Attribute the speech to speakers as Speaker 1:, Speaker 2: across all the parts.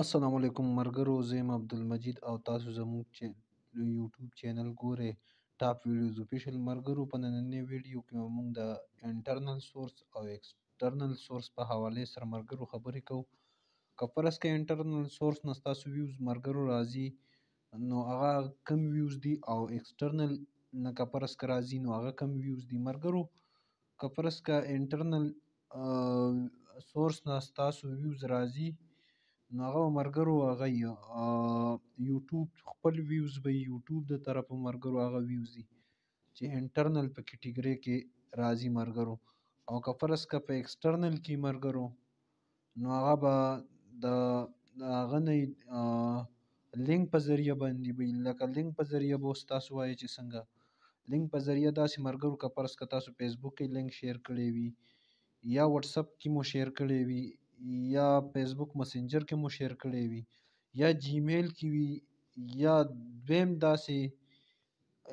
Speaker 1: السلام علیکم ملګرو زه یم عبدالمجید او تاسو زموږ چې یوټیوب چینل ګورئ ټاپ ویډیوز اوفیشل ملګرو په نننۍ ویډیو کې موږ د انټرنل سورس او ایکسټرنل سورس په حواله سره ملګرو خبرې کوو که فرض کې انټرنل سورس نه ستاسو ویوز ملګرو راځي نو هغه کم ویوز دي او ایکسټرنل نه که فرض که راځي نو هغه کم ویوز دي ملګرو که فرض که انټرنل سورس نه ستاسو ویوز راځي نو هغه به ملګرو هغه یوټیوب خپل ویوز به یې یوټیوب د طرفه ملګرو هغه ویوز دي چې انټرنل په کټګرۍ کې راځي ملګرو او که فرض که په اکسټرنل کې ملګرو نو هغه به د هغه نه لینک په ذریعه باندې به لکه لینک په ذریعه به تاسو وایي چې څنګه لینک په ذریعه داسې ملګرو که فرض که تاسو فیسبوک کې لینک شیر کړی وي یا واتساپ کې مو شیر کړی وي یا فیسبوک مسنجر کې مو شیر کړی وي یا جیمیل کې وي یا دویم داسې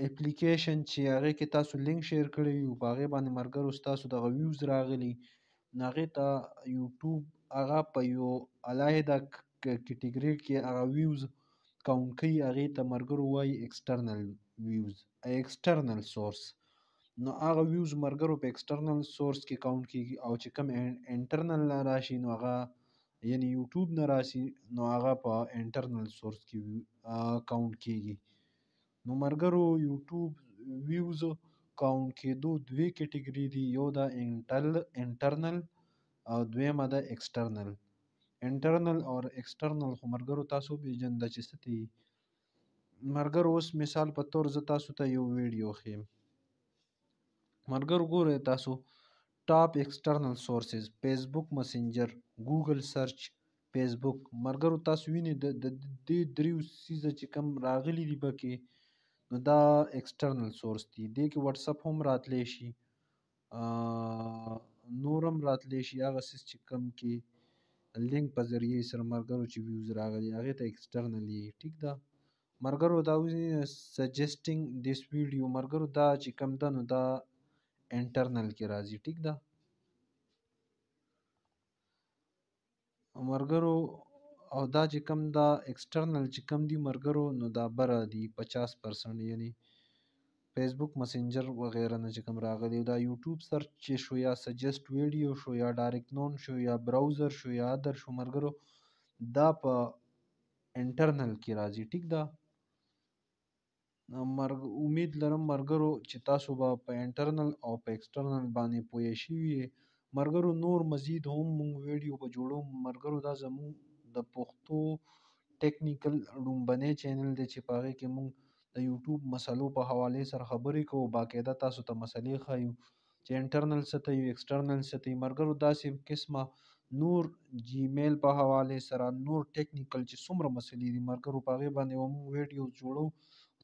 Speaker 1: اپلیکیشن چې هغې کې تاسو لینک شیر کړی وي او په هغې باندې ملګرو ستاسو دغه ویوز راغلي نو هغې ته یوټیوب هغه په یو علاحده کټګري کې هغه ویوز کاونټ کوي هغې ته ملګرو وایي اکسټرنل ویوز اکسټرنل سورس نو هغه ویوز مرګرو په ایکسټرنل سورس کې کاونټ کیږي او چې کم انټرنل نه راشي نو هغه یعنی یوټیوب نه راشي نو هغه په انټرنل سورس کې کاونټ کیږي نو مرګرو یوټیوب ویوز کاونټ کېدو دوې کټګوري دي یو دا انټرنل او دویمه ده ایکسټرنل انټرنل او ایکسټرنل خو مرګرو تاسو پیژنده چې څه مرګرو اوس مثال په تور زه تاسو ته یو ویډیو ښیم ملګرو ګورئ تاسو ټاپ اکسټرنل سورسز فیسبوک مسنجر ګوګل سرچ فیسبوک ملګرو تاسو وینئ د دې دریو څیزه چې کوم راغلي دي پکې نو دا اکسټرنل سورس دی دې کې واتساپ هم راتلی شي نور هم راتلی شي هغه څیز چې کوم کې لینک په ذریعه سره ملګرو چې ویوز راغلي هغې ته اکسټرنل یې ټیک ده ملګرو دا سجسټینګ دیس ویډیو ملګرو دا چې کوم ده نو دا انټرنل کې راځي ټیک ده مرګرو او دا چې کم دا اکسټرنل چې کم دی مرګرو نو دا بره دی 50 پرسنټ یعنی فیسبوک مسنجر وغیره نه چې کم راغلی دا یوټیوب سرچ چې شو یا سجست ویډیو شو یا ډایرکټ نون شو یا براوزر شو یا ادر شو مرګرو دا په انټرنل کې راځي ټیک ده مرګ امید لرم ملګرو چې تاسو به په انټرنل او په اکسټرنل باندې پوه شوي یې ملګرو نور مزید هم مونږ ویډیو به جوړو ملګرو دا زمونږ د پښتو ټیکنیکل لومبنی چینل دی چې په هغې کې مونږ د یوټیوب مسلو په حوالې سره خبرې کوو باقاعده تاسو ته مسلې ښایو چې انټرنل څه ته وي اکسټرنل څه ته وي ملګرو داسې قسمه نور جیمیل په حوالې سره نور ټیکنیکل چې څومره مسلې دي ملګرو په هغې باندې به مونږ ویډیو جوړو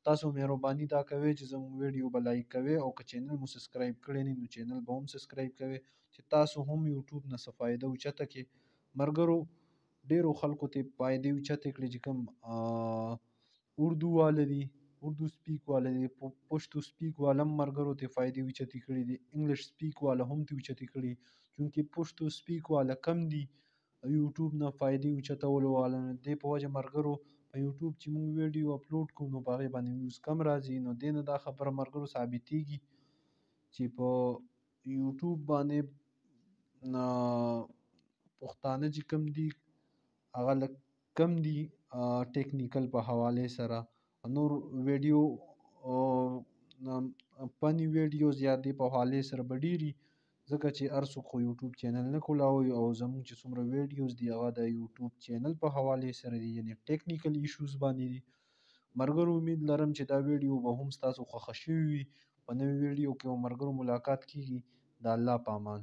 Speaker 1: تاسو مهرباني دا کوئ چې زموږ ویډیو به لایک کوئ او که چینل مو سبسکرایب کړی نه نو چینل به هم سبسکرایب کوئ چې تاسو هم یوټیوب نه څه فایده اوچته کړئ ملګرو ډیرو خلکو ته فایدې اوچتې کړې چې کوم اردو واله دي اردو سپیک والا دی پښتو سپیک والا مرګرو ته فائدې وچتی کړي دي انګلیش سپیک والا هم ته وچتی کړي چونکی پښتو سپیک والا کم دي یوټیوب نه فائدې وچتول والا دی په وجه مرګرو په یوټیوب چې موږ ویډیو اپلوډ کوو نو په هغې باندې ویوز کم راځي نو دې نه دا خبره ملګرو ثابتېږي چې په یوټیوب باندې پښتانه چې کم دي هغه لږ کم دي ټیکنیکل په حواله سره نور ویډیو فني ویډیوز یا دې په حواله سره به ډېري ځکه چې هر څوک خو یوټیوب چینل نه کولاوي او زمونږ چې څومره ویډیوز دي هغه د یوټیوب چینل په حواله سره دي یعنی ټیکنیکل ایشوز باندې دي مرګرو امید لرم چې دا ویډیو به هم ستاسو خوښه شوی وي په نوې ویډیو کې مرګرو ملاقات کیږي د الله په امان